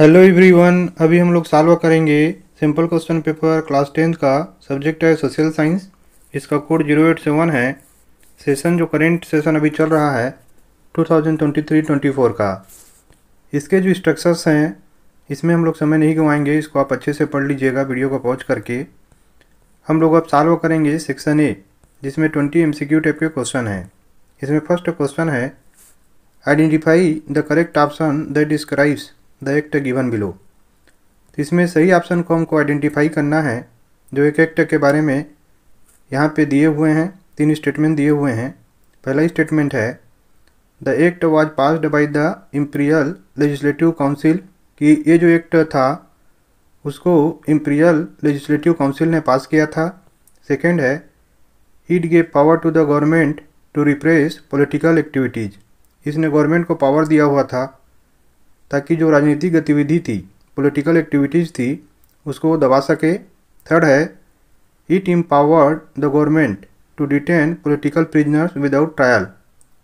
Hello everyone अभी हम लोग सॉल्व करेंगे simple question paper class tenth का सब्जेक्ट है सोशल साइंस इसका कोड जीरो एट सेवन है सेशन जो करेंट सेशन अभी चल रहा है 2023-24 का इसके जो स्ट्रक्चर्स हैं इसमें हम लोग समय नहीं गंवाएंगे इसको आप अच्छे से पढ़ लीजिएगा वीडियो को पॉज करके हम लोग अब सॉल्व करेंगे सेक्शन ए जिसमें ट्वेंटी एम टाइप के क्वेश्चन हैं इसमें फर्स्ट क्वेश्चन है identify the correct option that describes the act given below इसमें सही ऑप्शन को हमको आइडेंटिफाई करना है जो एक एक्ट के बारे में यहाँ पे दिए हुए हैं तीन स्टेटमेंट दिए हुए हैं पहला स्टेटमेंट है the act was passed by the imperial legislative council कि ये जो एक्ट था उसको इम्पीरियल लेजिस्लेटिव काउंसिल ने पास किया था सेकेंड है it gave power to the government to repress political activities इसने गवर्नमेंट को पावर दिया हुआ था ताकि जो राजनीतिक गतिविधि थी पॉलिटिकल एक्टिविटीज़ थी उसको वो दबा सके थर्ड है it empowered the government to detain political prisoners without trial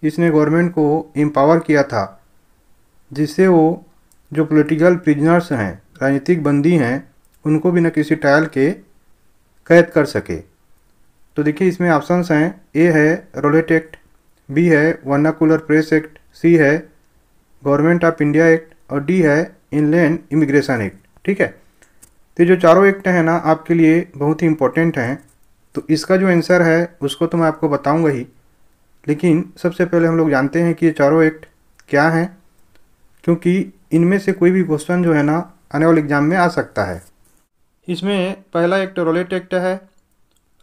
इसने गवर्नमेंट को एम्पावर किया था जिससे वो जो पॉलिटिकल प्रिजनर्स हैं राजनीतिक बंदी हैं उनको भी न किसी ट्रायल के कैद कर सके तो देखिए इसमें ऑप्शंस हैं ए है रोलेट एक्ट बी है वर्नाकुलर प्रेस एक्ट सी है गवर्नमेंट ऑफ इंडिया एक्ट और डी है इनलैंड इमिग्रेशन एक्ट ठीक है तो जो चारों एक्ट हैं ना आपके लिए बहुत ही इम्पोर्टेंट हैं तो इसका जो आंसर है उसको तो मैं आपको बताऊंगा ही लेकिन सबसे पहले हम लोग जानते हैं कि ये चारों एक्ट क्या हैं क्योंकि इनमें से कोई भी क्वेश्चन जो है ना आने वाले एग्जाम में आ सकता है इसमें पहला एक्ट रॉलेट एक्ट है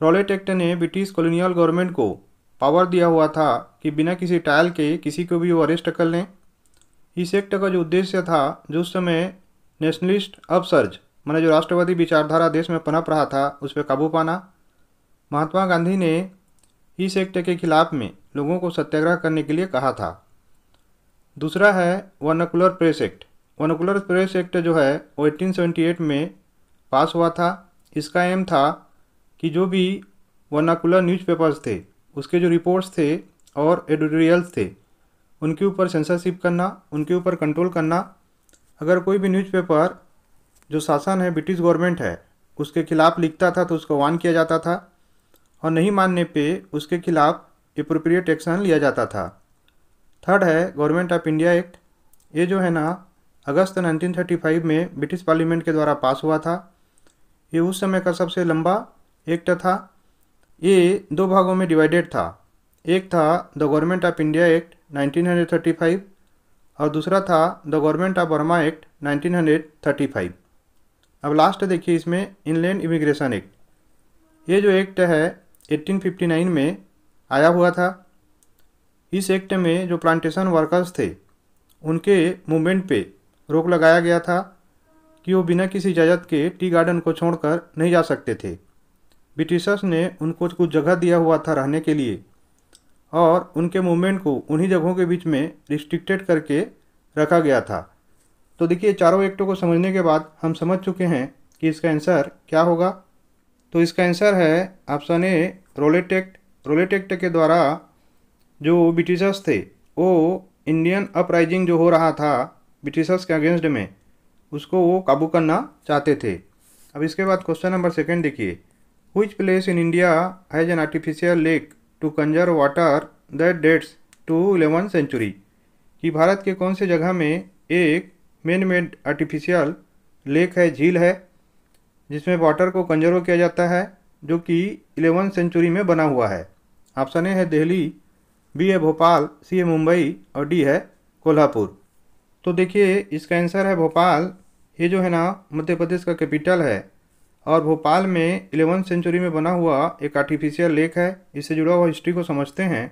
रॉलेट एक्ट ने ब्रिटिश कॉलोनियल गवर्नमेंट को पावर दिया हुआ था कि बिना किसी टायल के किसी को भी वो अरेस्ट कर लें इस एक्ट का जो उद्देश्य था जो उस समय नेशनलिस्ट अपसर्ज मैंने जो राष्ट्रवादी विचारधारा देश में पनप रहा था उस पर काबू पाना महात्मा गांधी ने इस एक्ट के खिलाफ में लोगों को सत्याग्रह करने के लिए कहा था दूसरा है vernacular press act vernacular press act जो है वो 1878 में पास हुआ था इसका एम था कि जो भी वनाकुलर न्यूज़पेपर्स थे उसके जो रिपोर्ट्स थे और एडिटोरियल्स थे उनके ऊपर सेंसरशिप करना उनके ऊपर कंट्रोल करना अगर कोई भी न्यूज़पेपर जो शासन है ब्रिटिश गवर्नमेंट है उसके खिलाफ लिखता था तो उसको वान किया जाता था और नहीं मानने पे उसके खिलाफ अप्रोप्रिएट एक्शन लिया जाता था थर्ड है गवर्नमेंट ऑफ इंडिया एक्ट ये जो है ना अगस्त 1935 में ब्रिटिश पार्लियामेंट के द्वारा पास हुआ था ये उस समय का सबसे लंबा एक्ट था ये दो भागों में डिवाइडेड था एक था the government of India act 1935 और दूसरा था the government of Burma act 1935 अब लास्ट देखिए इसमें इनलैंड इमिग्रेशन एक्ट ये जो एक्ट है 1859 में आया हुआ था इस एक्ट में जो प्लांटेशन वर्कर्स थे उनके मूवमेंट पे रोक लगाया गया था कि वो बिना किसी इजाज़त के टी गार्डन को छोड़कर नहीं जा सकते थे ब्रिटिशर्स ने उनको कुछ जगह दिया हुआ था रहने के लिए और उनके मूवमेंट को उन्हीं जगहों के बीच में रिस्ट्रिक्टेड करके रखा गया था तो देखिए चारों एक्टों को समझने के बाद हम समझ चुके हैं कि इसका आंसर क्या होगा तो इसका आंसर है option A Rowlatt act Rowlatt act के द्वारा जो ब्रिटिशर्स थे वो इंडियन अपराइजिंग जो हो रहा था ब्रिटिशर्स के अगेंस्ट में उसको वो काबू करना चाहते थे अब इसके बाद क्वेश्चन नंबर सेकेंड देखिए which place in India has an artificial lake to conserve water that dates to eleven century कि भारत के कौन से जगह में एक मेन मेड आर्टिफिशियल लेक है झील है जिसमें वाटर को कंजर्व किया जाता है जो कि इलेवन सेंचुरी में बना हुआ है ऑप्शन ए है दिल्ली बी है भोपाल सी है मुंबई और डी है कोल्हापुर तो देखिए इसका आंसर है भोपाल ये जो है ना मध्य प्रदेश का कैपिटल है और भोपाल में इलेवंथ सेंचुरी में बना हुआ एक आर्टिफिशियल लेक है इससे जुड़ा हुआ हिस्ट्री को समझते हैं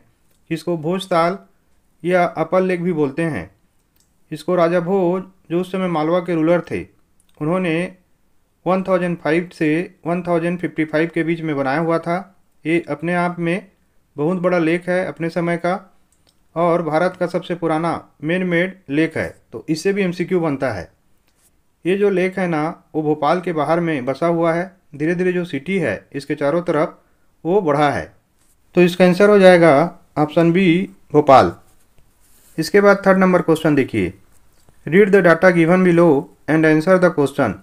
इसको भोजताल या अपर लेक भी बोलते हैं इसको राजा भोज जो उस समय मालवा के रूलर थे उन्होंने 1005 से 1055 के बीच में बनाया हुआ था ये अपने आप में बहुत बड़ा लेक है अपने समय का और भारत का सबसे पुराना मेन मेड लेक है तो इससे भी एमसीक्यू बनता है ये जो लेक है ना वो भोपाल के बाहर में बसा हुआ है धीरे धीरे जो सिटी है इसके चारों तरफ वो बढ़ा है तो इसका आंसर हो जाएगा ऑप्शन बी भोपाल इसके बाद थर्ड नंबर क्वेश्चन देखिए read the data given below and answer the question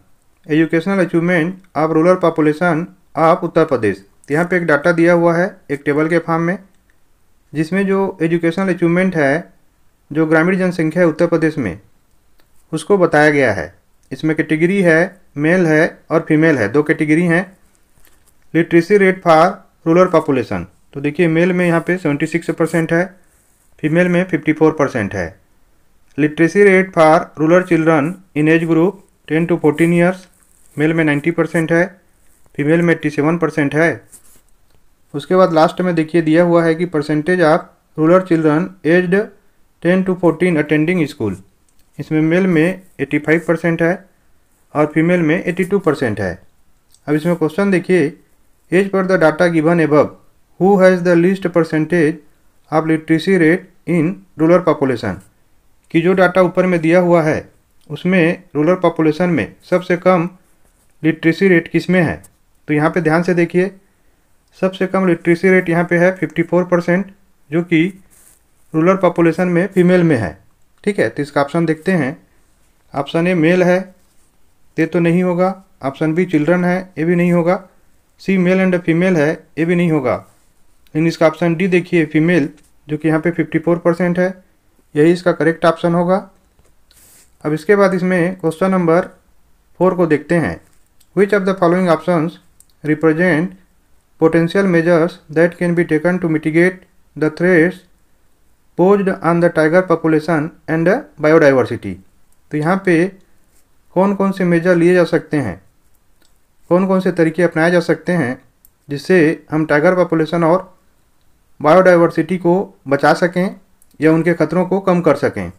educational achievement of rural population of Uttar Pradesh यहाँ पे एक डाटा दिया हुआ है एक टेबल के फॉर्म में जिसमें जो एजुकेशनल अचीवमेंट है जो ग्रामीण जनसंख्या है उत्तर प्रदेश में उसको बताया गया है इसमें कैटेगरी है मेल है और फीमेल है दो कैटेगरी हैं literacy rate for rural population तो देखिए मेल में यहाँ पे 76 परसेंट है फीमेल में 54 परसेंट है literacy rate for rural children in age group 10 to 14 years male में 90 परसेंट है फीमेल में 87 परसेंट है उसके बाद लास्ट में देखिए दिया हुआ है कि percentage of rural children aged ten to fourteen attending school इसमें मेल में 85 परसेंट है और फीमेल में 82 परसेंट है अब इसमें क्वेश्चन देखिए as per the data given above who has the least percentage of literacy rate in rural population कि जो डाटा ऊपर में दिया हुआ है उसमें रूरल पॉपुलेशन में सबसे कम लिट्रेसी रेट किस में है तो यहाँ पे ध्यान से देखिए सबसे कम लिट्रेसी रेट यहाँ पे है 54 परसेंट जो कि रूरल पॉपुलेशन में फीमेल में है ठीक है तो इसका ऑप्शन देखते हैं ऑप्शन ए मेल है ये तो नहीं होगा ऑप्शन बी चिल्ड्रन है ये भी नहीं होगा सी मेल एंड फीमेल है ये भी नहीं होगा लेकिन इसका ऑप्शन डी देखिए फीमेल जो कि यहाँ पे 54 परसेंट है यही इसका करेक्ट ऑप्शन होगा अब इसके बाद इसमें क्वेश्चन नंबर फोर को देखते हैं which of the following option represent potential measures that can be taken to mitigate the threats posed on the tiger population and biodiversity तो यहाँ पे कौन कौन से मेजर लिए जा सकते हैं कौन कौन से तरीके अपनाए जा सकते हैं जिससे हम टाइगर पॉपुलेशन और बायोडाइवर्सिटी को बचा सकें या उनके खतरों को कम कर सकें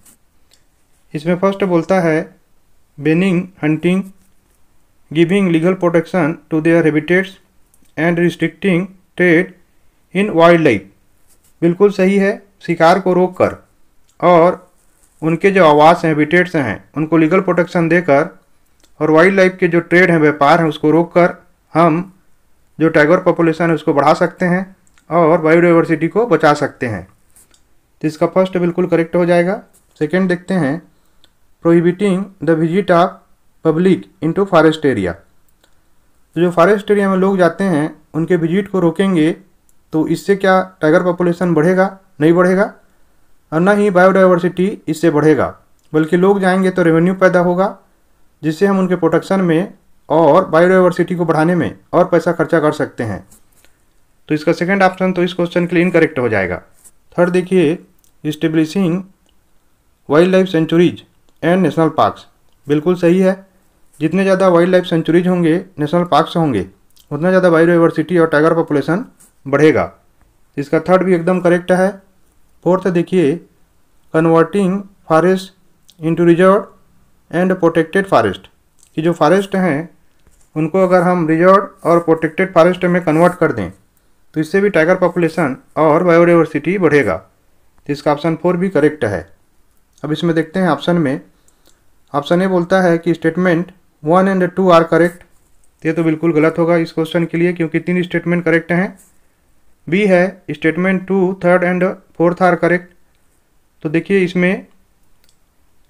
इसमें फर्स्ट बोलता है banning hunting giving legal protection to their habitats and restricting trade in wildlife बिल्कुल सही है शिकार को रोककर और उनके जो आवास हैं हैबिटेट्स हैं उनको लीगल प्रोटेक्शन देकर और वाइल्ड लाइफ के जो ट्रेड हैं व्यापार हैं उसको रोककर हम जो टाइगर पॉपुलेशन है उसको बढ़ा सकते हैं और बायोडाइवर्सिटी को बचा सकते हैं तो इसका फर्स्ट बिल्कुल करेक्ट हो जाएगा सेकेंड देखते हैं prohibiting the visit of public into forest area तो जो फॉरेस्ट एरिया में लोग जाते हैं उनके विजिट को रोकेंगे तो इससे क्या टाइगर पॉपुलेशन बढ़ेगा नहीं बढ़ेगा और ना ही बायोडाइवर्सिटी इससे बढ़ेगा बल्कि लोग जाएंगे तो रेवेन्यू पैदा होगा जिससे हम उनके प्रोटेक्शन में और बायोडाइवर्सिटी को बढ़ाने में और पैसा खर्चा कर सकते हैं तो इसका सेकेंड ऑप्शन तो इस क्वेश्चन के लिए इनकरेक्ट हो जाएगा थर्ड देखिए establishing wildlife sanctuaries and national parks बिल्कुल सही है जितने ज़्यादा वाइल्ड लाइफ सेंचुरीज होंगे नेशनल पार्क्स होंगे उतना ज़्यादा बायोडाइवर्सिटी और टाइगर पॉपुलेशन बढ़ेगा इसका थर्ड भी एकदम करेक्ट है फोर्थ देखिए converting forest into resort and protected forest कि जो फॉरेस्ट हैं उनको अगर हम रिजॉर्ट और प्रोटेक्टेड फॉरेस्ट में कन्वर्ट कर दें तो इससे भी टाइगर पॉपुलेशन और बायोडाइवर्सिटी बढ़ेगा तो इसका ऑप्शन फोर भी करेक्ट है अब इसमें देखते हैं ऑप्शन में ऑप्शन ए बोलता है कि statement one and two are correct ये तो बिल्कुल गलत होगा इस क्वेश्चन के लिए क्योंकि तीन स्टेटमेंट करेक्ट हैं बी है statement two third and fourth are correct तो देखिए इसमें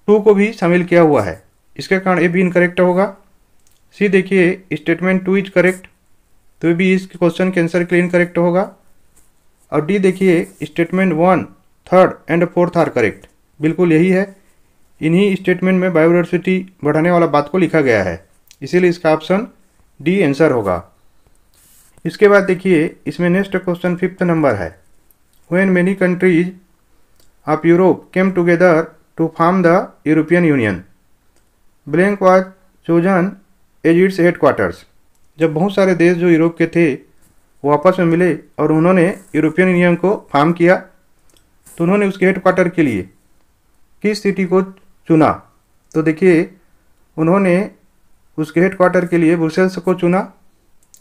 टू को भी शामिल किया हुआ है इसके कारण ए भी इनकरेक्ट होगा सी देखिए स्टेटमेंट टू इज करेक्ट तो भी इस क्वेश्चन के आंसर के लिए इनकरेक्ट होगा और डी देखिए statement one third and fourth are correct बिल्कुल यही है इन्हीं स्टेटमेंट में बायोडाइवर्सिटी बढ़ाने वाला बात को लिखा गया है इसीलिए इसका ऑप्शन डी आंसर होगा इसके बाद देखिए इसमें नेक्स्ट क्वेश्चन फिफ्थ नंबर है when many countries of Europe came together to form the European Union blank was chosen as its headquarters जब बहुत सारे देश जो यूरोप के थे वो आपस में मिले और उन्होंने यूरोपियन यूनियन को फार्म किया तो उन्होंने उसके हेड क्वार्टर के लिए किस सिटी को चुना तो देखिए उन्होंने उसके हेड क्वार्टर के लिए ब्रुसेल्स को चुना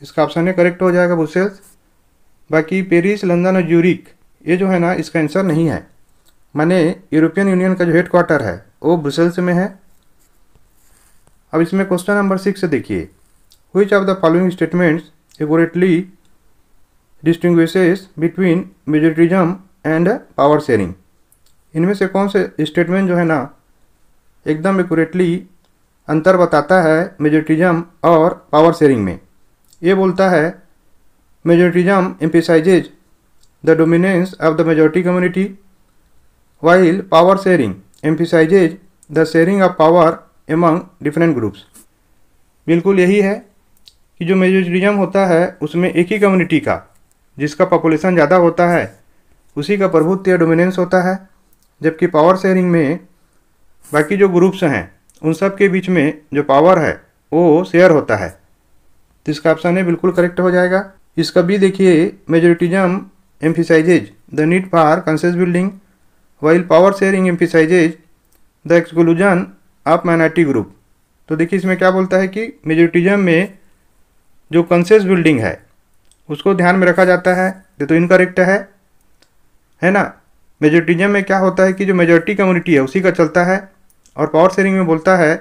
इसका ऑप्शन है करेक्ट हो जाएगा ब्रुसेल्स बाकी पेरिस लंदन और यूरिक ये जो है ना इसका आंसर नहीं है माने यूरोपियन यूनियन का जो हेड क्वार्टर है वो ब्रुसेल्स में है अब इसमें क्वेश्चन नंबर सिक्स देखिए which of the following statements accurately distinguish between majoritarianism and power sharing इनमें से कौन से स्टेटमेंट जो है ना एकदम एकोरेटली अंतर बताता है मेजोरिटिज्म और पावर शेयरिंग में ये बोलता है majoritarianism emphasizes the dominance of the majority community while power sharing emphasizes the sharing of power among different groups बिल्कुल यही है कि जो मेजोरिटीज़म होता है उसमें एक ही कम्युनिटी का जिसका पॉपुलेशन ज़्यादा होता है उसी का प्रभुत्व या डोमिनेंस होता है जबकि पावर शेयरिंग में बाकी जो ग्रुप्स हैं उन सब के बीच में जो पावर है वो शेयर होता है तो इसका ऑप्शन है बिल्कुल करेक्ट हो जाएगा इसका बी देखिए majoritarianism emphasizes the need for consensus building while power sharing emphasizes the exclusion of minority group तो देखिए इसमें क्या बोलता है कि मेजोरिटिजम में जो कंसेस बिल्डिंग है उसको ध्यान में रखा जाता है ये तो इनकरेक्ट है है ना मेजोरिटिज्म में क्या होता है कि जो मेजोरिटी कम्युनिटी है उसी का चलता है और पावर शेयरिंग में बोलता है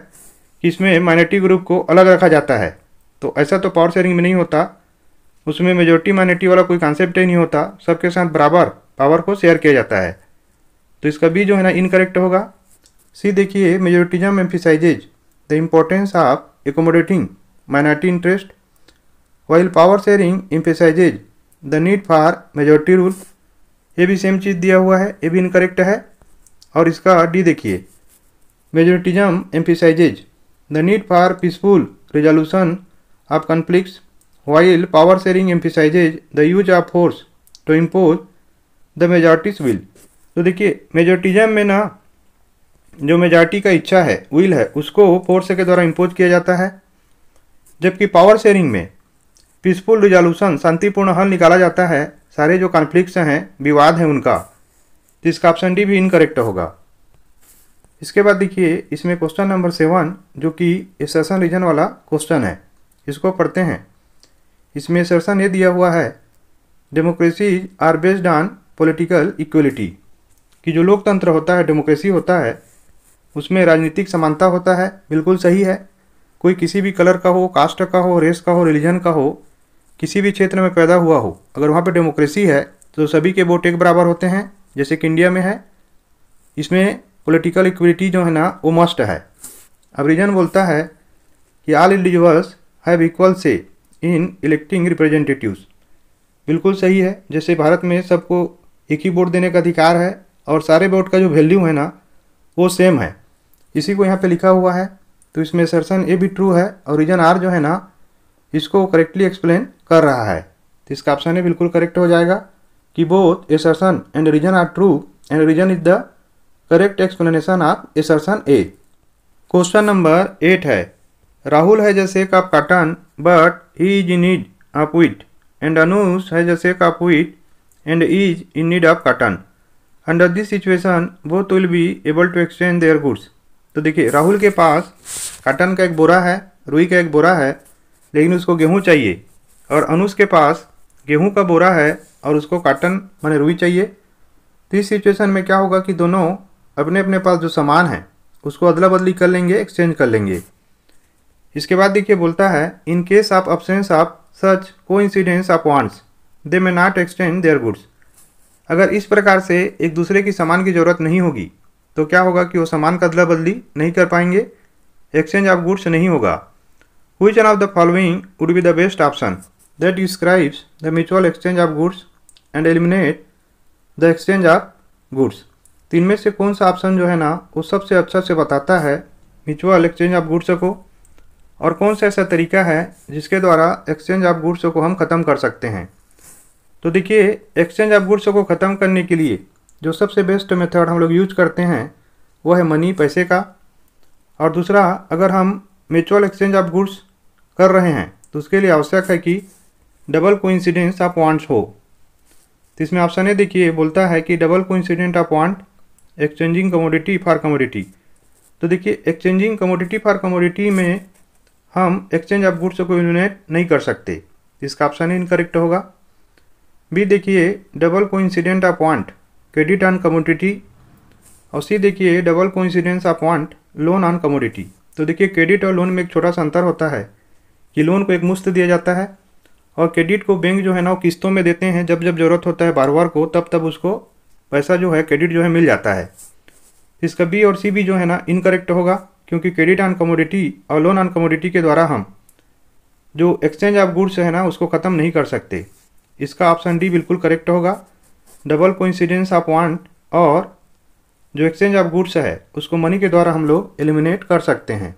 कि इसमें माइनॉरिटी ग्रुप को अलग रखा जाता है तो ऐसा तो पावर शेयरिंग में नहीं होता उसमें मेजोरिटी माइनॉरिटी वाला कोई कॉन्सेप्ट ही नहीं होता सबके साथ बराबर पावर को शेयर किया जाता है तो इसका भी जो है ना इनकरेक्ट होगा सी देखिए majoritarianism emphasizes the importance of accommodating minority interest while power sharing emphasizes the need for majority rule ये भी सेम चीज़ दिया हुआ है ये भी इनकरेक्ट है और इसका डी देखिए majoritarianism emphasizes the need for peaceful resolution of conflicts, while power sharing emphasizes the use of force to impose the majority's will. तो देखिए मेजोरिटिज्म में ना जो मेजॉरिटी का इच्छा है विल है उसको फोर्स के द्वारा इम्पोज किया जाता है जबकि पावर शेयरिंग में पीसफुल रिजोल्यूशन शांतिपूर्ण हल निकाला जाता है सारे जो कॉन्फ्लिक्ट्स हैं विवाद हैं उनका तो इसका ऑप्शन डी भी इनकरेक्ट होगा इसके बाद देखिए इसमें क्वेश्चन नंबर सेवन जो कि सेशन रीजन वाला क्वेश्चन है इसको पढ़ते हैं इसमें शीर्षण ये दिया हुआ है democracy are based on political equality कि जो लोकतंत्र होता है डेमोक्रेसी होता है उसमें राजनीतिक समानता होता है बिल्कुल सही है कोई किसी भी कलर का हो कास्ट का हो रेस का हो रिलीजन का हो किसी भी क्षेत्र में पैदा हुआ हो अगर वहाँ पर डेमोक्रेसी है तो सभी के वोट एक बराबर होते हैं जैसे कि इंडिया में है इसमें पॉलिटिकल इक्वलिटी जो है ना वो मस्ट है अब रीजन बोलता है कि ऑल इंडिविजुअल्स हैव इक्वल से इन इलेक्टिंग रिप्रेजेंटेटिव्स बिल्कुल सही है जैसे भारत में सबको एक ही वोट देने का अधिकार है और सारे वोट का जो वैल्यू है ना वो सेम है इसी को यहाँ पे लिखा हुआ है तो इसमें सरसन ए भी ट्रू है और रीजन आर जो है ना इसको करेक्टली एक्सप्लेन कर रहा है तो इसका ऑप्शन है बिल्कुल करेक्ट हो जाएगा कि both assertion and reason are true and reason is the correct explanation of assertion A question number eight है Rahul has a sack of cotton, but he is in need of wheat, and Anush has a sack of wheat and is in need of cotton. Under this situation, both will be able to exchange their goods. तो देखिए राहुल के पास cotton का एक बोरा है रुई का एक बोरा है लेकिन उसको गेहूं चाहिए और अनुज के पास गेहूं का बोरा है और उसको काटन माने रुई चाहिए तो इस सिचुएशन में क्या होगा कि दोनों अपने अपने पास जो सामान है उसको अदला बदली कर लेंगे एक्सचेंज कर लेंगे इसके बाद देखिए बोलता है in case of absence of such coincidence of wants they may not extend their goods अगर इस प्रकार से एक दूसरे की सामान की ज़रूरत नहीं होगी तो क्या होगा कि वो सामान का अदला बदली नहीं कर पाएंगे एक्सचेंज ऑफ गुड्स नहीं होगा which one of the following would be the best option that describes the mutual exchange of goods and eliminate the exchange of goods तीन में से कौन सा ऑप्शन जो है ना वो सबसे अच्छा से बताता है म्यूचुअल एक्सचेंज ऑफ गुड्स को और कौन सा ऐसा तरीका है जिसके द्वारा एक्सचेंज ऑफ गुड्स को हम ख़त्म कर सकते हैं तो देखिए एक्सचेंज ऑफ गुड्स को ख़त्म करने के लिए जो सबसे बेस्ट मेथड हम लोग यूज करते हैं वो है मनी पैसे का और दूसरा अगर हम म्यूचुअल एक्सचेंज ऑफ गुड्स कर रहे हैं तो उसके लिए आवश्यक है कि डबल कोइंसिडेंस ऑफ वांट्स हो तो इसमें ऑप्शन है देखिए बोलता है कि double coincident of want exchanging commodity for commodity तो देखिए एक्सचेंजिंग कमोडिटी फॉर कमोडिटी में हम एक्सचेंज ऑफ गुड्स को यूनिट नहीं कर सकते इसका ऑप्शन इनकरेक्ट होगा बी देखिए double coincident of want credit on commodity और सी देखिए double coincidence of want loan on commodity तो देखिए क्रेडिट और लोन में एक छोटा सा अंतर होता है कि लोन को एक मुफ्त दिया जाता है और क्रेडिट को बैंक जो है ना वो किस्तों में देते हैं जब जब ज़रूरत होता है बार बार को तब तब उसको पैसा जो है क्रेडिट जो है मिल जाता है इसका बी और सी भी जो है ना इनकरेक्ट होगा क्योंकि क्रेडिट ऑन कमोडिटी और लोन ऑन कमोडिटी के द्वारा हम जो एक्सचेंज ऑफ गुड्स है ना उसको ख़त्म नहीं कर सकते इसका ऑप्शन डी बिल्कुल करेक्ट होगा डबल कोइंसिडेंस ऑफ वांट और जो एक्सचेंज ऑफ गुड्स है उसको मनी के द्वारा हम लोग एलिमिनेट कर सकते हैं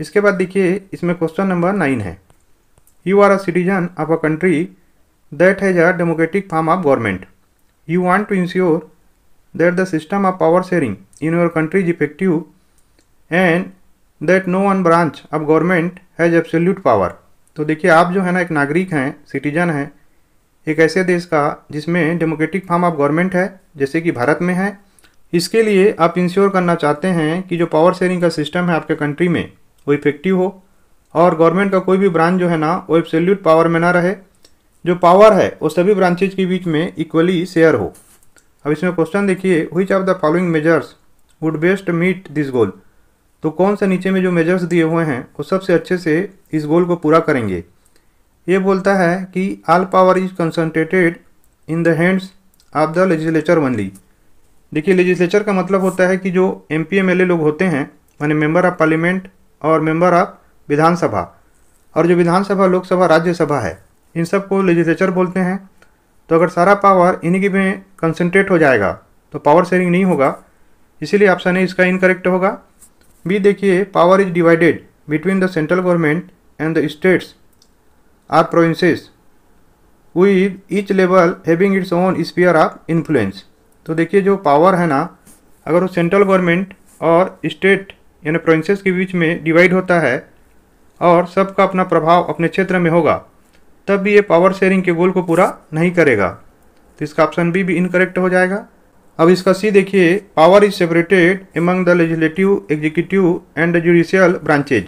इसके बाद देखिए इसमें क्वेश्चन नंबर नाइन है you are a citizen of a country that has a democratic form of government you want to ensure that the system of power sharing in your country is effective and that no one branch of government has absolute power तो देखिए आप जो है ना एक नागरिक हैं citizen हैं एक ऐसे देश का जिसमें डेमोक्रेटिक फॉर्म ऑफ गवर्नमेंट है जैसे कि भारत में है इसके लिए आप इंश्योर करना चाहते हैं कि जो पावर शेयरिंग का सिस्टम है आपके कंट्री में वो इफेक्टिव हो और गवर्नमेंट का कोई भी ब्रांच जो है ना वो एब्सोल्यूट पावर में ना रहे जो पावर है वो सभी ब्रांचेज के बीच में इक्वली शेयर हो अब इसमें क्वेश्चन देखिए which of the following measures would best meet this goal तो कौन सा नीचे में जो मेजर्स दिए हुए हैं वो सबसे अच्छे से इस गोल को पूरा करेंगे ये बोलता है कि all power is concentrated in the hands of the legislature only देखिए लेजिस्लेचर का मतलब होता है कि जो M P M L A लोग होते हैं यानी मेम्बर ऑफ पार्लियामेंट और मेम्बर ऑफ विधानसभा और जो विधानसभा लोकसभा राज्यसभा है इन सब को लेजिस्लेचर बोलते हैं तो अगर सारा पावर इन्हीं में कंसनट्रेट हो जाएगा तो पावर शेयरिंग नहीं होगा इसीलिए ऑप्शन है इसका इनकरेक्ट होगा बी देखिए power is divided between the central government and the states or provinces with each level having its own sphere of influence तो देखिए जो पावर है ना अगर वो सेंट्रल गवर्नमेंट और स्टेट यानी प्रोविंसेस के बीच में डिवाइड होता है और सबका अपना प्रभाव अपने क्षेत्र में होगा तब भी ये पावर शेयरिंग के गोल को पूरा नहीं करेगा तो इसका ऑप्शन बी भी, भी इनकरेक्ट हो जाएगा अब इसका सी देखिए power is separated among the legislative executive and judicial branches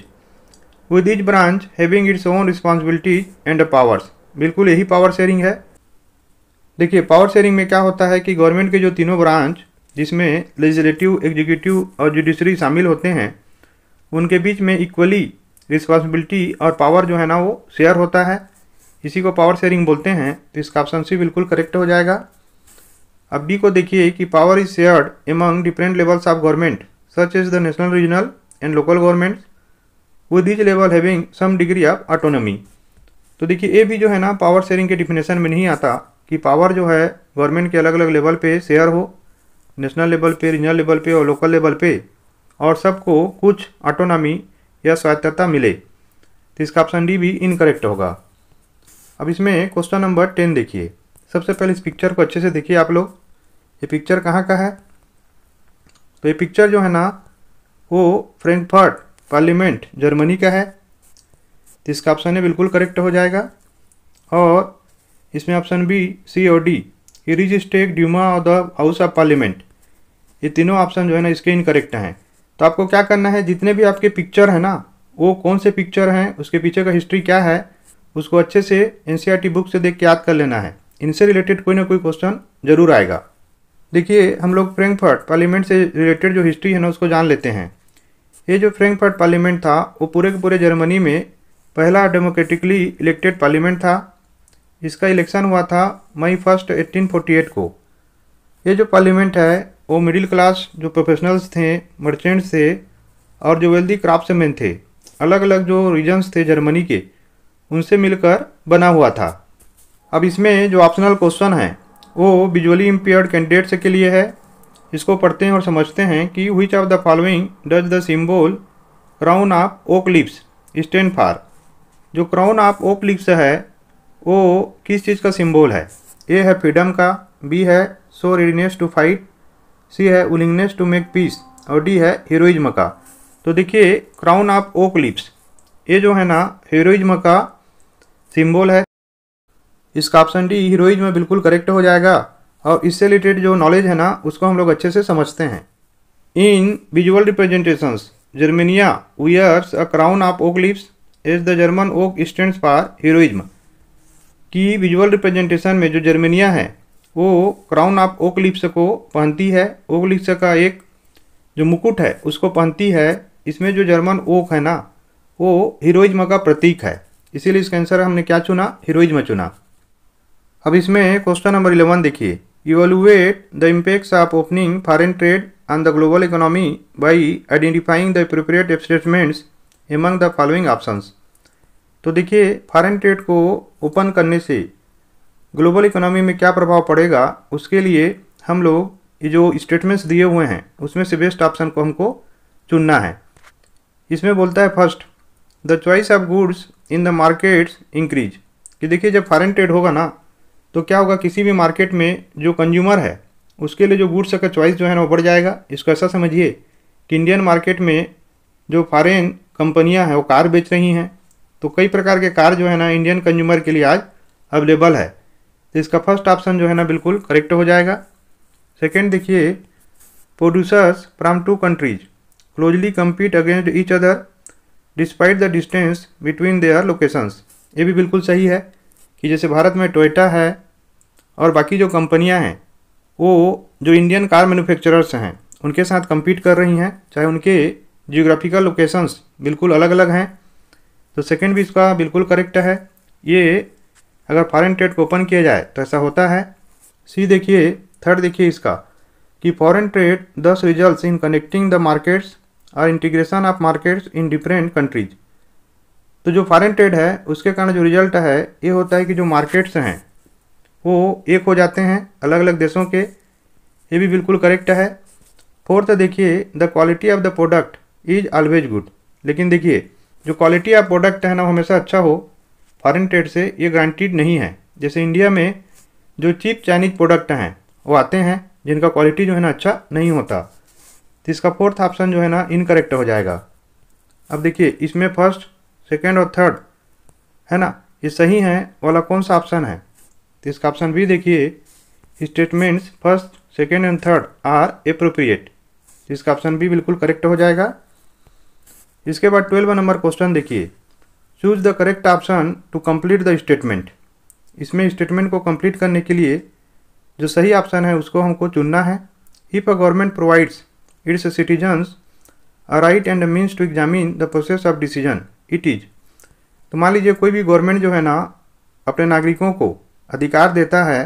with each branch having its own responsibilities and powers बिल्कुल यही पावर शेयरिंग है देखिए पावर शेयरिंग में क्या होता है कि गवर्नमेंट के जो तीनों ब्रांच जिसमें लेजिस्लेटिव एग्जीक्यूटिव और जुडिशरी शामिल होते हैं उनके बीच में इक्वली रिस्पॉन्सिबिलिटी और पावर जो है ना वो शेयर होता है इसी को पावर शेयरिंग बोलते हैं तो इसका ऑप्शन सी बिल्कुल करेक्ट हो जाएगा अब डी को देखिए कि power is shared among different levels of government such as the national regional and local government with these level having some degree of autonomy तो देखिए ए भी जो है ना पावर शेयरिंग के डिफिनेशन में नहीं आता कि पावर जो है गवर्नमेंट के अलग अलग लेवल पे शेयर हो नेशनल लेवल पे रीजनल लेवल पे और लोकल लेवल पे और सबको कुछ ऑटोनॉमी या स्वायत्तता मिले तो इसका ऑप्शन डी भी इनकरेक्ट होगा अब इसमें क्वेश्चन नंबर टेन देखिए सबसे पहले इस पिक्चर को अच्छे से देखिए आप लोग ये पिक्चर कहाँ का है तो ये पिक्चर जो है ना वो फ्रेंकफर्ट पार्लियामेंट जर्मनी का है तो इसका ऑप्शन ए बिल्कुल करेक्ट हो जाएगा और इसमें ऑप्शन बी सी और डी इरिज स्टेक ड्यूमा और द हाउस ऑफ पार्लियामेंट ये तीनों ऑप्शन जो है ना इसके इनकरेक्ट हैं तो आपको क्या करना है जितने भी आपके पिक्चर हैं ना वो कौन से पिक्चर हैं उसके पीछे का हिस्ट्री क्या है उसको अच्छे से एन बुक e से देख के याद कर लेना है इनसे रिलेटेड कोई ना कोई क्वेश्चन जरूर आएगा देखिए हम लोग फ्रैंकफर्ट पार्लियामेंट से रिलेटेड जो हिस्ट्री है ना उसको जान लेते हैं ये जो फ्रैंकफर्ट पार्लियामेंट था वो पूरे के पूरे जर्मनी में पहला डेमोक्रेटिकली इलेक्टेड पार्लियामेंट था इसका इलेक्शन हुआ था मई फर्स्ट 1848 को ये जो पार्लियामेंट है वो मिडिल क्लास जो प्रोफेशनल्स थे मर्चेंट्स थे और जो वेल्दी क्राफ्ट्समैन थे अलग अलग जो रीजन्स थे जर्मनी के उनसे मिलकर बना हुआ था अब इसमें जो ऑप्शनल क्वेश्चन हैं वो विजुअली इम्पेयर्ड कैंडिडेट्स के लिए है इसको पढ़ते हैं और समझते हैं कि which of the following does the symbol crown of oak leaves stand for जो क्राउन ऑफ ओक लिप्स है वो किस चीज़ का सिम्बोल है ए है फ्रीडम का बी है so readiness to fight C है विलिंगनेस टू मेक पीस और डी है हीरोइज्म का तो देखिए क्राउन ऑफ ओक लिप्स ये जो है ना हीरोइज्म का सिंबल है इसका ऑप्शन डी हीरोइज में बिल्कुल करेक्ट हो जाएगा और इससे रिलेटेड जो नॉलेज है ना उसको हम लोग अच्छे से समझते हैं in visual representations Germania wears a crown of oak leaves as the German oak stand for heroism की विजुअल रिप्रेजेंटेशन में जो जर्मेनिया है वो क्राउन ऑफ ओक लिप्स को पहनती है ओक लिप्स का एक जो मुकुट है उसको पहनती है इसमें जो जर्मन ओक है ना वो हीरोइज्म का प्रतीक है इसीलिए इसका आंसर हमने क्या चुना हीरोइज्म चुना अब इसमें क्वेश्चन नंबर इलेवन देखिए evaluate the impacts of opening foreign trade on the global economy by identifying the appropriate statements among the following options तो देखिए फॉरेन ट्रेड को ओपन करने से ग्लोबल इकोनॉमी में क्या प्रभाव पड़ेगा उसके लिए हम लोग ये जो स्टेटमेंट्स दिए हुए हैं उसमें से बेस्ट ऑप्शन को हमको चुनना है इसमें बोलता है first the choice of goods in the markets increase कि देखिए जब फॉरेन ट्रेड होगा ना तो क्या होगा किसी भी मार्केट में जो कंज्यूमर है उसके लिए जो गुड्स का चॉइस जो है ना वो बढ़ जाएगा इसको ऐसा समझिए कि इंडियन मार्केट में जो फॉरेन कंपनियां हैं वो कार बेच रही हैं तो कई प्रकार के कार जो है ना इंडियन कंज्यूमर के लिए आज अवेलेबल है तो इसका फर्स्ट ऑप्शन जो है ना बिल्कुल करेक्ट हो जाएगा सेकेंड देखिए producers from two countries closely compete against each other despite the distance between their locations ये भी बिल्कुल सही है कि जैसे भारत में टोयोटा है और बाकी जो कंपनियां हैं वो जो इंडियन कार मैन्युफैक्चरर्स हैं उनके साथ कम्पीट कर रही हैं चाहे उनके जियोग्राफिकल लोकेशंस बिल्कुल अलग अलग हैं तो सेकेंड भी इसका बिल्कुल करेक्ट है ये अगर फॉरेन ट्रेड को ओपन किया जाए तो ऐसा होता है सी देखिए थर्ड देखिए इसका कि foreign trade does result in connecting the markets और integration of markets in different countries तो जो फॉरेन ट्रेड है उसके कारण जो रिजल्ट है ये होता है कि जो मार्केट्स हैं वो एक हो जाते हैं अलग अलग देशों के ये भी बिल्कुल करेक्ट है फोर्थ देखिए the quality of the product is always good लेकिन देखिए जो क्वालिटी ऑफ प्रोडक्ट है ना हमेशा अच्छा हो फॉरेन ट्रेड से ये गारंटीड नहीं है जैसे इंडिया में जो चीप चाइनीज प्रोडक्ट हैं वो आते हैं जिनका क्वालिटी जो है ना अच्छा नहीं होता तो इसका फोर्थ ऑप्शन जो है ना इनकरेक्ट हो जाएगा अब देखिए इसमें फर्स्ट सेकेंड और थर्ड है ना ये सही है वाला कौन सा ऑप्शन है तो इसका ऑप्शन भी देखिए statements first second and third are appropriate इसका ऑप्शन भी बिल्कुल करेक्ट हो जाएगा इसके बाद ट्वेल्व नंबर क्वेश्चन देखिए choose the correct option to complete the statement इसमें स्टेटमेंट को कंप्लीट करने के लिए जो सही ऑप्शन है उसको हमको चुनना है if a government provides its citizens a right and a means to examine the process of decision it is तो मान लीजिए कोई भी गवर्नमेंट जो है ना अपने नागरिकों को अधिकार देता है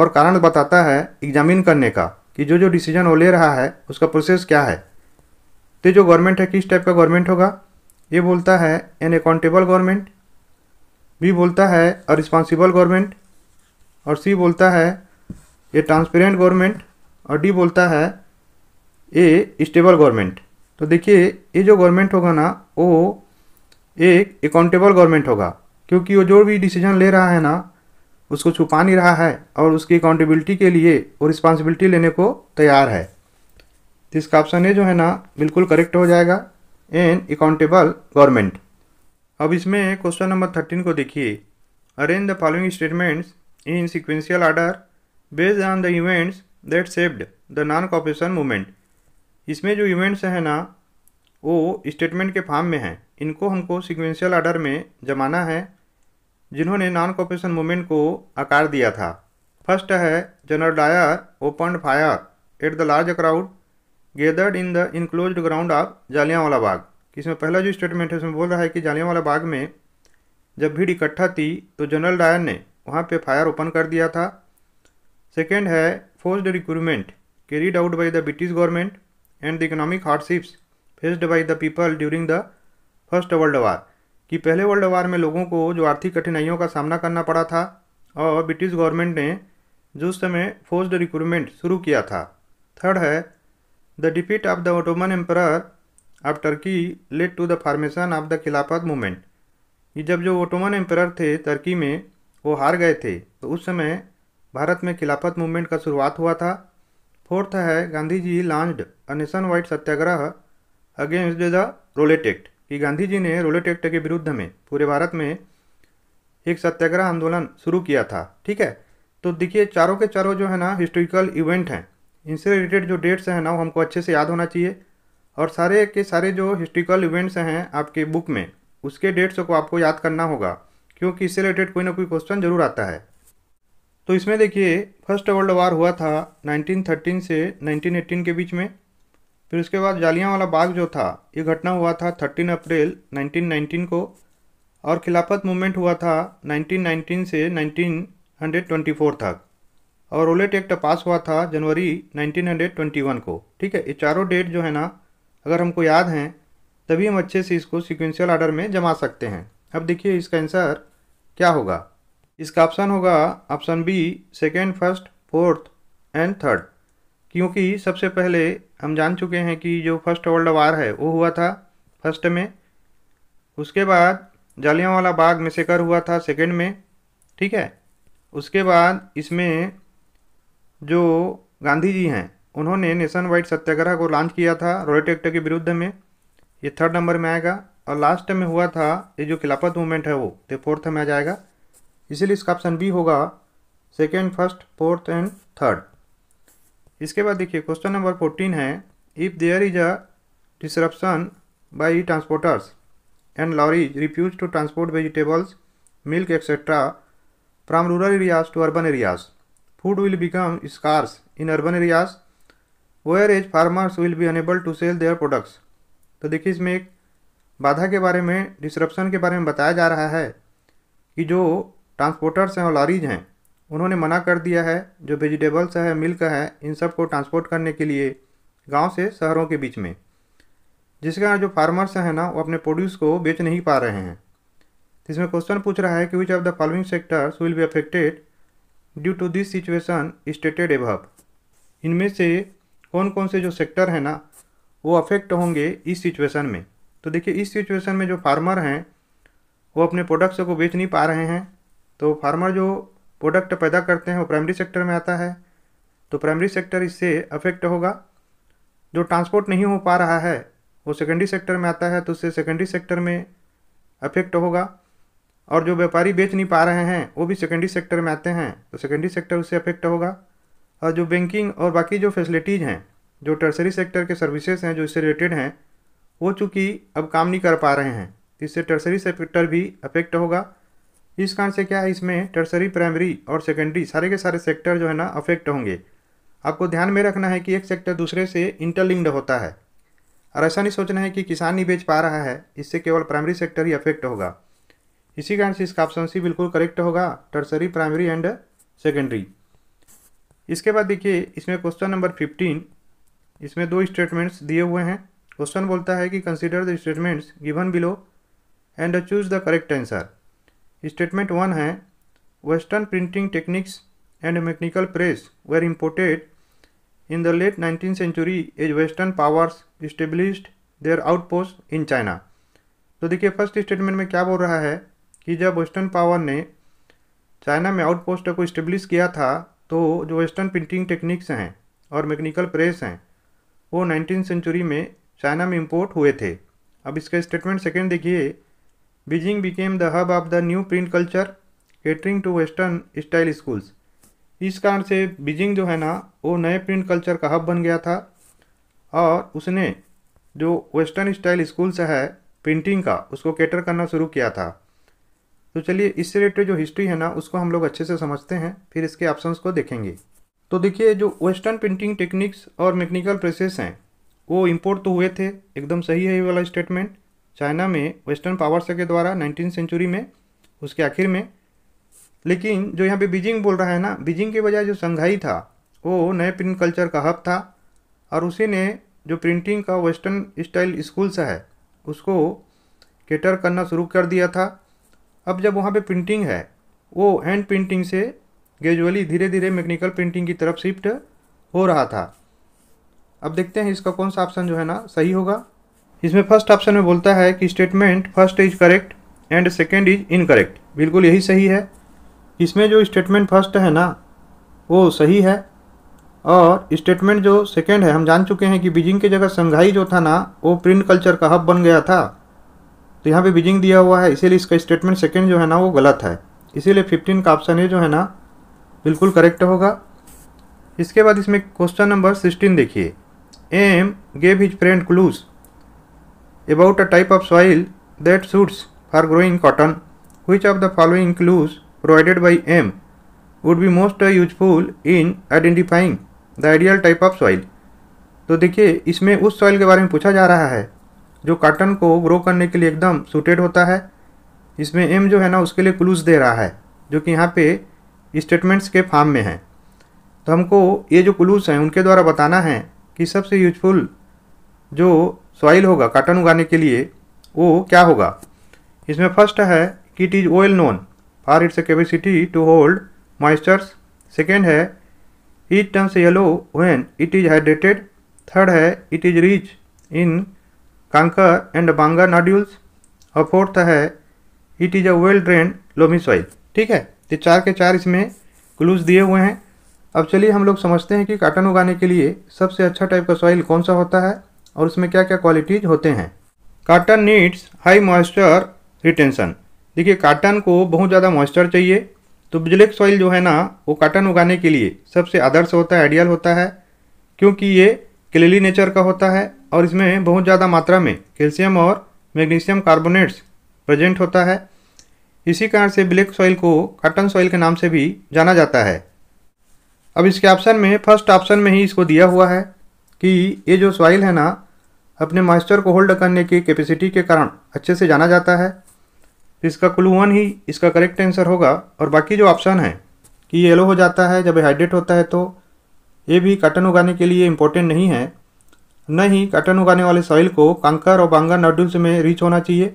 और कारण बताता है एग्जामिन करने का कि जो जो डिसीजन वो ले रहा है उसका प्रोसेस क्या है तो जो गवर्नमेंट है किस टाइप का गवर्नमेंट होगा ये बोलता है एन अकाउंटेबल गवर्नमेंट बी बोलता है अ रिस्पॉन्सिबल गवर्नमेंट और सी बोलता है ए ट्रांसपेरेंट गवर्नमेंट और डी बोलता है ए स्टेबल गवर्नमेंट तो देखिए ये जो गवर्नमेंट होगा ना वो एक अकाउंटेबल गवर्नमेंट होगा क्योंकि वो जो भी डिसीजन ले रहा है ना उसको छुपा नहीं रहा है और उसकी अकाउंटेबिलिटी के लिए वो रिस्पॉन्सिबिलिटी लेने को तैयार है तो इसका ऑप्शन ए जो है ना बिल्कुल करेक्ट हो जाएगा एन अकाउंटेबल गवर्नमेंट अब इसमें क्वेश्चन नंबर थर्टीन को देखिए arrange the following statements in sequential order based on the events that saved the non cooperation movement इसमें जो इवेंट्स हैं ना वो स्टेटमेंट के फॉर्म में हैं इनको हमको सिक्वेंशियल आर्डर में जमाना है जिन्होंने नॉन कॉपरेशन मूवमेंट को आकार दिया था फर्स्ट है general Dyer open fire at the large crowd gathered in the enclose ground of वाला बाग इसमें पहला जो स्टेटमेंट है उसमें बोल रहा है कि वाला बाग में जब भीड़ इकट्ठा थी तो जनरल डायर ने वहाँ पे फायर ओपन कर दिया था सेकेंड है forced recruitment carried out by the British government and the economic hardships faced by the people during the first world war कि पहले वर्ल्ड वार में लोगों को जो आर्थिक कठिनाइयों का सामना करना पड़ा था और ब्रिटिश गवर्नमेंट ने जो उस समय फोर्स्ड रिक्रूटमेंट शुरू किया था थर्ड है the defeat of the Ottoman empire of Turkey led to the formation of the Khilafat movement कि जब जो ओटोमन एम्पर थे टर्की में वो हार गए थे तो उस समय भारत में खिलाफत मूवमेंट का शुरुआत हुआ था फोर्थ है Gandhi ji launched a nationwide satyagraha against the Rowlatt act कि गांधी जी ने रोलेट एक्ट के विरुद्ध में पूरे भारत में एक सत्याग्रह आंदोलन शुरू किया था ठीक है तो देखिए चारों के चारों जो है ना हिस्टोरिकल इवेंट हैं इनसे रिलेटेड जो डेट्स हैं ना वो हमको अच्छे से याद होना चाहिए और सारे के सारे जो हिस्टोरिकल इवेंट्स हैं आपके बुक में उसके डेट्स को आपको याद करना होगा क्योंकि इससे रिलेटेड कोई ना कोई क्वेश्चन जरूर आता है तो इसमें देखिए फर्स्ट वर्ल्ड वार हुआ था 1913 से 1918 के बीच में फिर उसके बाद जालियांवाला बाग जो था ये घटना हुआ था 13 अप्रैल 1919 को और खिलाफत मूवमेंट हुआ था 1919 से 1924 तक और रोलेट एक्ट पास हुआ था जनवरी 1921 को ठीक है ये चारों डेट जो है ना अगर हमको याद हैं तभी हम अच्छे से इसको सिक्वेंशियल आर्डर में जमा सकते हैं अब देखिए इसका आंसर क्या होगा इसका ऑप्शन होगा option B second first fourth and third क्योंकि सबसे पहले हम जान चुके हैं कि जो फर्स्ट वर्ल्ड वार है वो हुआ था फर्स्ट में उसके बाद जालियांवाला बाग मिसेकर हुआ था सेकेंड में ठीक है उसके बाद इसमें जो गांधी जी हैं उन्होंने नेशन वाइड सत्याग्रह को लॉन्च किया था रोयट एक्ट के विरुद्ध में ये थर्ड नंबर में आएगा और लास्ट में हुआ था ये जो खिलाफत मूवमेंट है वो ये फोर्थ में आ जाएगा इसीलिए इसका ऑप्शन बी होगा second first fourth and third इसके बाद देखिए क्वेश्चन नंबर फोर्टीन है if there is a disruption by transporters and lorries refuse to transport vegetables milk etcetera from rural areas to urban areas food will become scarce in urban areas whereas farmers will be unable to sell their products तो देखिए इसमें एक बाधा के बारे में disruption के बारे में बताया जा रहा है कि जो ट्रांसपोर्टर्स हैं और लॉरीज हैं उन्होंने मना कर दिया है जो वेजिटेबल्स है मिल्क है इन सब को ट्रांसपोर्ट करने के लिए गांव से शहरों के बीच में जिसके कारण जो फार्मर्स हैं ना वो अपने प्रोड्यूस को बेच नहीं पा रहे हैं इसमें क्वेश्चन पूछ रहा है कि which of the following sectors will be affected due to this situation stated above इनमें से कौन कौन से जो सेक्टर हैं ना वो अफेक्ट होंगे इस सिचुएसन में तो देखिए इस सिचुएसन में जो फार्मर हैं वो अपने प्रोडक्ट्स को बेच नहीं पा रहे हैं तो फार्मर जो प्रोडक्ट पैदा करते हैं वो प्राइमरी सेक्टर में आता है तो प्राइमरी सेक्टर इससे अफेक्ट होगा जो ट्रांसपोर्ट नहीं हो पा रहा है वो सेकेंडरी सेक्टर में आता है तो उससे सेकेंडरी सेक्टर में अफेक्ट होगा और जो व्यापारी बेच नहीं पा रहे हैं वो भी सेकेंडरी सेक्टर में आते हैं तो सेकेंडरी सेक्टर उससे अफेक्ट होगा और जो बैंकिंग और बाकी जो फैसिलिटीज़ हैं जो टर्सरी सेक्टर के सर्विसेज हैं जो इससे रिलेटेड हैं वो चूँकि अब काम नहीं कर पा रहे हैं इससे टर्सरी सेक्टर भी अफेक्ट होगा इस कारण से क्या है इसमें टर्सरी प्राइमरी और सेकेंडरी सारे के सारे सेक्टर जो है ना अफेक्ट होंगे आपको ध्यान में रखना है कि एक सेक्टर दूसरे से इंटरलिंक्ड होता है और ऐसा नहीं सोचना है कि किसान नहीं बेच पा रहा है इससे केवल प्राइमरी सेक्टर ही अफेक्ट होगा इसी कारण से इसका ऑप्शन सी बिल्कुल करेक्ट होगा टर्सरी प्राइमरी एंड सेकेंडरी इसके बाद देखिए इसमें क्वेश्चन नंबर फिफ्टीन इसमें दो स्टेटमेंट्स दिए हुए हैं क्वेश्चन बोलता है कि consider the statements given below and choose the correct answer statement one है western printing techniques and mechanical press were imported in the late nineteen century as western powers established their outpost in China तो देखिए first statement में क्या बोल रहा है कि जब वेस्टर्न पावर ने चाइना में आउटपोस्ट को इस्टेब्लिश किया था तो जो वेस्टर्न प्रिंटिंग टेक्निक्स हैं और मैकेनिकल प्रेस हैं वो नाइनटीन सेंचुरी में चाइना में इम्पोर्ट हुए थे अब इसका स्टेटमेंट सेकेंड देखिए Beijing became the hub of the new print culture catering to western style schools इस कारण से बीजिंग जो है ना वो नए प्रिंट कल्चर का हब बन गया था और उसने जो वेस्टर्न स्टाइल स्कूल्स है प्रिंटिंग का उसको कैटर करना शुरू किया था तो चलिए इससे रिलेटेड जो हिस्ट्री है ना उसको हम लोग अच्छे से समझते हैं फिर इसके ऑप्शंस को देखेंगे तो देखिए जो वेस्टर्न प्रिंटिंग टेक्निक्स और मैकेनिकल प्रोसेस हैं वो इम्पोर्ट तो हुए थे एकदम सही है ये वाला स्टेटमेंट चाइना में वेस्टर्न पावर्स के द्वारा नाइनटीन सेंचुरी में उसके आखिर में लेकिन जो यहाँ पे बीजिंग बोल रहा है ना बीजिंग के बजाय जो संघाई था वो नए प्रिंट कल्चर का हब था और उसी ने जो प्रिंटिंग का वेस्टर्न स्टाइल स्कूल सा है उसको केटर करना शुरू कर दिया था अब जब वहाँ पे प्रिंटिंग है वो हैंड प्रिंटिंग से ग्रेजुअली धीरे धीरे मैकेनिकल प्रिंटिंग की तरफ शिफ्ट हो रहा था अब देखते हैं इसका कौन सा ऑप्शन जो है ना सही होगा इसमें फर्स्ट ऑप्शन में बोलता है कि statement first is correct and second is incorrect बिल्कुल यही सही है इसमें जो स्टेटमेंट फर्स्ट है ना वो सही है और स्टेटमेंट जो सेकेंड है हम जान चुके हैं कि बीजिंग की जगह संघाई जो था ना वो प्रिंट कल्चर का हब बन गया था तो यहाँ पे बीजिंग दिया हुआ है इसीलिए इसका स्टेटमेंट सेकेंड जो है ना वो गलत है इसीलिए फिफ्टीन का ऑप्शन ये जो है ना बिल्कुल करेक्ट होगा इसके बाद इसमें क्वेश्चन नंबर सिक्सटीन देखिए M gave his friend clues about a type of soil that suits for growing cotton. Which of the following clues provided by M would be most useful in identifying the ideal type of soil तो देखिए इसमें उस soil के बारे में पूछा जा रहा है जो काटन को ग्रो करने के लिए एकदम सूटेड होता है इसमें एम जो है ना उसके लिए क्लूज दे रहा है जो कि यहाँ पे स्टेटमेंट्स के फार्म में है तो हमको ये जो क्लूज हैं उनके द्वारा बताना है कि सबसे यूजफुल जो सॉइल होगा काटन उगाने के लिए वो क्या होगा इसमें फर्स्ट है कि it is well known for its capacity to hold moistures second है it turns yellow when it is hydrated third है it is rich in kankar and bangar nodules और फोर्थ है it is a well drain loamy soil ठीक है ये चार के चार इसमें क्लूज दिए हुए हैं अब चलिए हम लोग समझते हैं कि काटन उगाने के लिए सबसे अच्छा टाइप का सॉइल कौन सा होता है और उसमें क्या क्या क्वालिटीज होते हैं cotton needs high moisture retention देखिए काटन को बहुत ज़्यादा मॉइस्चर चाहिए तो बिजलिक सॉइल जो है ना वो काटन उगाने के लिए सबसे आदर्श होता है आइडियल होता है क्योंकि ये क्लेली नेचर का होता है और इसमें बहुत ज़्यादा मात्रा में कैल्शियम और मैग्नीशियम कार्बोनेट्स प्रेजेंट होता है इसी कारण से ब्लैक सॉइल को काटन सॉइल के नाम से भी जाना जाता है अब इसके ऑप्शन में फर्स्ट ऑप्शन में ही इसको दिया हुआ है कि ये जो सॉइल है ना अपने मॉइस्चर को होल्ड करने की कैपेसिटी के कारण अच्छे से जाना जाता है इसका क्लू वन ही इसका करेक्ट आंसर होगा और बाकी जो ऑप्शन है कि येलो हो जाता है जब हाइड्रेट होता है तो ये भी काटन उगाने के लिए इम्पोर्टेंट नहीं है न ही काटन उगाने वाले सॉइल को कांकर और बांगर नड्यूल्स में रिच होना चाहिए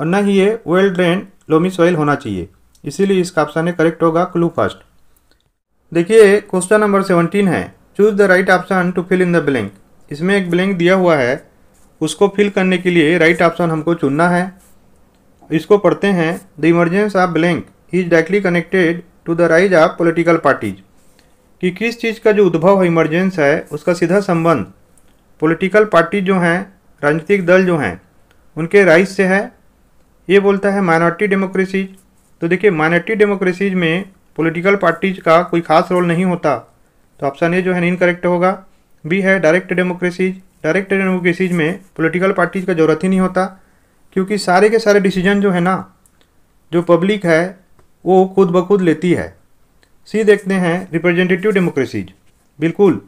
और न ही ये वेल ड्रेन लोमी सॉइल होना चाहिए इसीलिए इसका ऑप्शन है करेक्ट होगा क्लू फर्स्ट देखिए क्वेश्चन नंबर सेवनटीन है choose the right option to fill in the blank इसमें एक ब्लैंक दिया हुआ है उसको फिल करने के लिए राइट ऑप्शन हमको चुनना है इसको पढ़ते हैं the emergence of blank is directly connected to the rise of political parties कि किस चीज़ का जो उद्भव है इमरजेंस है उसका सीधा संबंध पोलिटिकल पार्टी जो हैं राजनीतिक दल जो हैं उनके राइज से है ये बोलता है माइनॉरिटी डेमोक्रेसीज तो देखिए माइनॉरिटी डेमोक्रेसीज में पॉलिटिकल पार्टीज का कोई खास रोल नहीं होता तो ऑप्शन ए जो है इनकरेक्ट होगा बी है डायरेक्ट डेमोक्रेसीज डायरेक्ट डेमोक्रेसीज में पॉलिटिकल पार्टीज का ज़रूरत ही नहीं होता क्योंकि सारे के सारे डिसीजन जो है ना जो पब्लिक है वो खुद ब खुद लेती है सी देखते हैं रिप्रेजेंटेटिव डेमोक्रेसीज बिल्कुल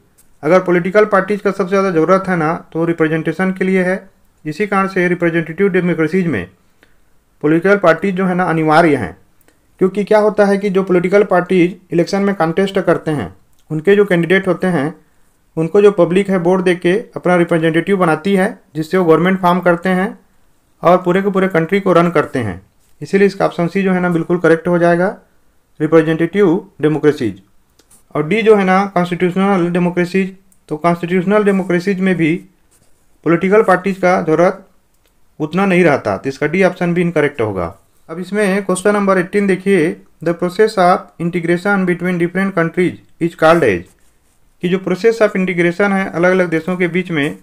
अगर पॉलिटिकल पार्टीज का सबसे ज़्यादा ज़रूरत है ना तो रिप्रेजेंटेशन के लिए है इसी कारण से रिप्रेजेंटेटिव डेमोक्रेसीज में पॉलिटिकल पार्टीज जो है ना अनिवार्य हैं क्योंकि क्या होता है कि जो पॉलिटिकल पार्टीज इलेक्शन में कंटेस्ट करते हैं उनके जो कैंडिडेट होते हैं उनको जो पब्लिक है वोट दे के अपना रिप्रेजेंटेटिव बनाती है जिससे वो गवर्नमेंट फार्म करते हैं और पूरे के पूरे कंट्री को रन करते हैं इसीलिए इसका ऑप्शन सी जो है ना बिल्कुल करेक्ट हो जाएगा रिप्रेजेंटेटिव डेमोक्रेसीज और डी जो है ना कॉन्स्टिट्यूशनल डेमोक्रेसीज तो कॉन्स्टिट्यूशनल डेमोक्रेसीज में भी पोलिटिकल पार्टीज का ज़रूरत उतना नहीं रहता तो इसका डी ऑप्शन भी इनकरेक्ट होगा अब इसमें क्वेश्चन नंबर एट्टीन देखिए the process of integration between different countries is called as कि जो प्रोसेस ऑफ इंटीग्रेशन है अलग अलग देशों के बीच में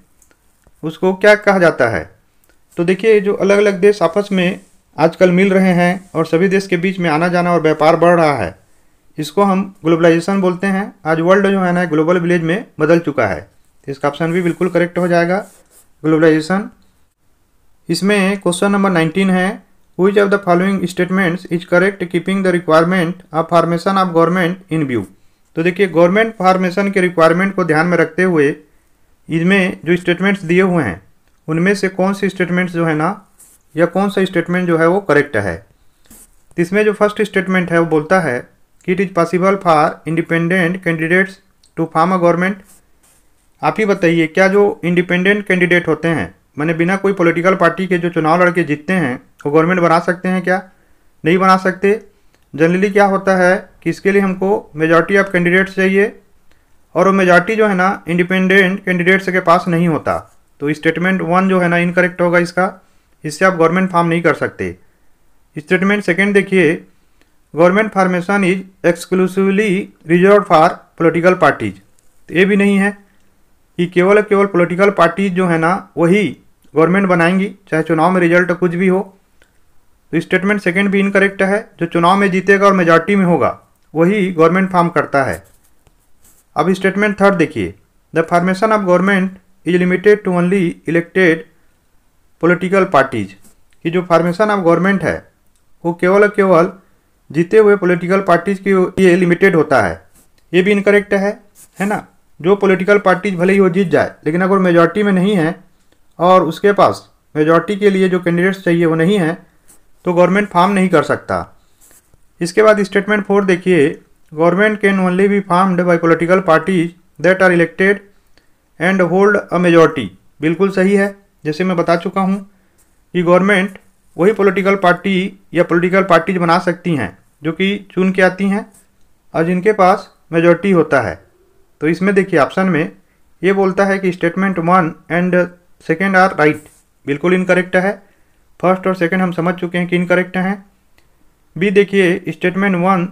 उसको क्या कहा जाता है तो देखिए जो अलग अलग देश आपस में आजकल मिल रहे हैं और सभी देश के बीच में आना जाना और व्यापार बढ़ रहा है इसको हम ग्लोबलाइजेशन बोलते हैं आज वर्ल्ड जो है ना ग्लोबल विलेज में बदल चुका है इसका ऑप्शन भी बिल्कुल करेक्ट हो जाएगा ग्लोबलाइजेशन इसमें क्वेश्चन नंबर नाइनटीन है which of the following statements is correct keeping the requirement of formation of government in view तो देखिए गवर्नमेंट फार्मेशन के रिक्वायरमेंट को ध्यान में रखते हुए इसमें जो स्टेटमेंट्स दिए हुए हैं उनमें से कौन से स्टेटमेंट्स जो है ना या कौन सा स्टेटमेंट जो है वो करेक्ट है तो इसमें जो फर्स्ट स्टेटमेंट है वो बोलता है कि it is possible for independent candidates to form a government आप ही बताइए क्या जो इंडिपेंडेंट कैंडिडेट होते हैं मैंने बिना कोई पॉलिटिकल पार्टी के जो चुनाव लड़के जीतते हैं वो गवर्नमेंट बना सकते हैं क्या नहीं बना सकते जनरली क्या होता है कि इसके लिए हमको मेजॉरिटी ऑफ कैंडिडेट्स चाहिए और वो मेजॉरिटी जो है ना इंडिपेंडेंट कैंडिडेट्स के पास नहीं होता तो स्टेटमेंट वन जो है ना इनकरेक्ट होगा इसका इससे आप गवर्नमेंट फार्म नहीं कर सकते स्टेटमेंट सेकेंड देखिए government formation is exclusively reserved for political parties तो ये भी नहीं है कि केवल केवल पोलिटिकल पार्टीज जो है ना वही गवर्नमेंट बनाएंगी चाहे चुनाव में रिजल्ट कुछ भी हो तो स्टेटमेंट सेकेंड भी इनकरेक्ट है जो चुनाव में जीतेगा और मेजॉरिटी में होगा वही गवर्नमेंट फॉर्म करता है अब स्टेटमेंट थर्ड देखिए the formation of government is limited to only elected political parties कि जो फॉर्मेशन ऑफ गवर्नमेंट है वो केवल केवल जीते हुए पोलिटिकल पार्टीज के लिए लिमिटेड होता है ये भी इनकरेक्ट है है ना जो पोलिटिकल पार्टीज भले ही वो जीत जाए लेकिन अगर मेजॉरिटी में नहीं है और उसके पास मेजॉरिटी के लिए जो कैंडिडेट्स चाहिए वो नहीं है तो गवर्नमेंट फार्म नहीं कर सकता इसके बाद स्टेटमेंट फोर देखिए government can only be formed by political parties that are elected and hold a majority बिल्कुल सही है जैसे मैं बता चुका हूँ कि गवर्नमेंट वही पॉलिटिकल पार्टी या पॉलिटिकल पार्टीज बना सकती हैं जो कि चुन के आती हैं और जिनके पास मेजॉरिटी होता है तो इसमें देखिए ऑप्शन में ये बोलता है कि statement one and second are right बिल्कुल इनकरेक्ट है फर्स्ट और सेकेंड हम समझ चुके हैं कि इनकरेक्ट हैं बी देखिए statement one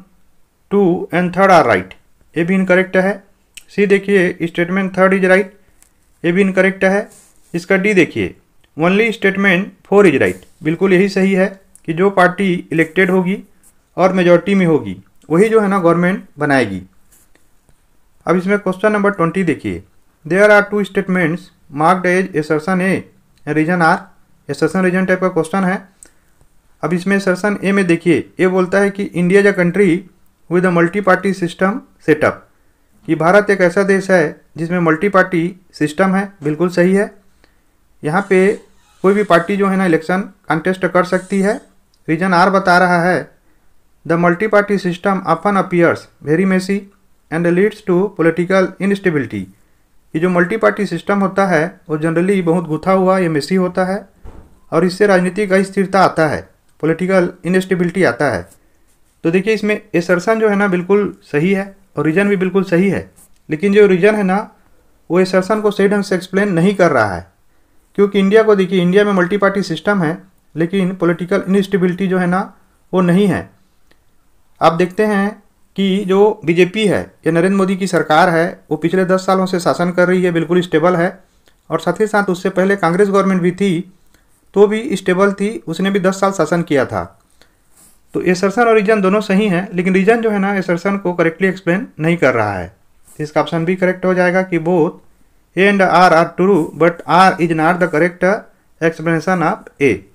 two and third are right ये भी इनकरेक्ट है सी देखिए स्टेटमेंट थर्ड इज राइट ये भी इनकरेक्ट है इसका डी देखिए only statement four is right बिल्कुल यही सही है कि जो पार्टी इलेक्टेड होगी और मेजोरिटी में होगी वही जो है ना गवर्नमेंट बनाएगी अब इसमें क्वेश्चन नंबर ट्वेंटी देखिए there are two statements marked as assertion A reason R ये सेशन रीजन टाइप का क्वेश्चन है अब इसमें सेशन ए में देखिए ए बोलता है कि India is a country with a multi party system setup कि भारत एक ऐसा देश है जिसमें मल्टी पार्टी सिस्टम है बिल्कुल सही है यहाँ पे कोई भी पार्टी जो है ना इलेक्शन कंटेस्ट कर सकती है रीजन आर बता रहा है the multi party system often appears very messy and leads to political instability ये जो मल्टी पार्टी सिस्टम होता है वो जनरली बहुत गुथा हुआ या मेसी होता है और इससे राजनीति का स्थिरता आता है पॉलिटिकल इनस्टेबिलिटी आता है तो देखिए इसमें एसरसन जो है ना बिल्कुल सही है और रीजन भी बिल्कुल सही है लेकिन जो रीजन है ना वो एसरसन को सही ढंग से एक्सप्लेन नहीं कर रहा है क्योंकि इंडिया को देखिए इंडिया में मल्टी पार्टी सिस्टम है लेकिन पॉलिटिकल इनस्टेबिलिटी जो है ना वो नहीं है आप देखते हैं कि जो बीजेपी है या नरेंद्र मोदी की सरकार है वो पिछले दस सालों से शासन कर रही है बिल्कुल स्टेबल है और साथ ही साथ उससे पहले कांग्रेस गवर्नमेंट भी थी तो भी स्टेबल थी उसने भी दस साल शासन किया था तो एसरसन और रीजन दोनों सही हैं लेकिन रीजन जो है ना एसरसन को करेक्टली एक्सप्लेन नहीं कर रहा है तो इसका ऑप्शन भी करेक्ट हो जाएगा कि both A and R are true but R is not the correct explanation of A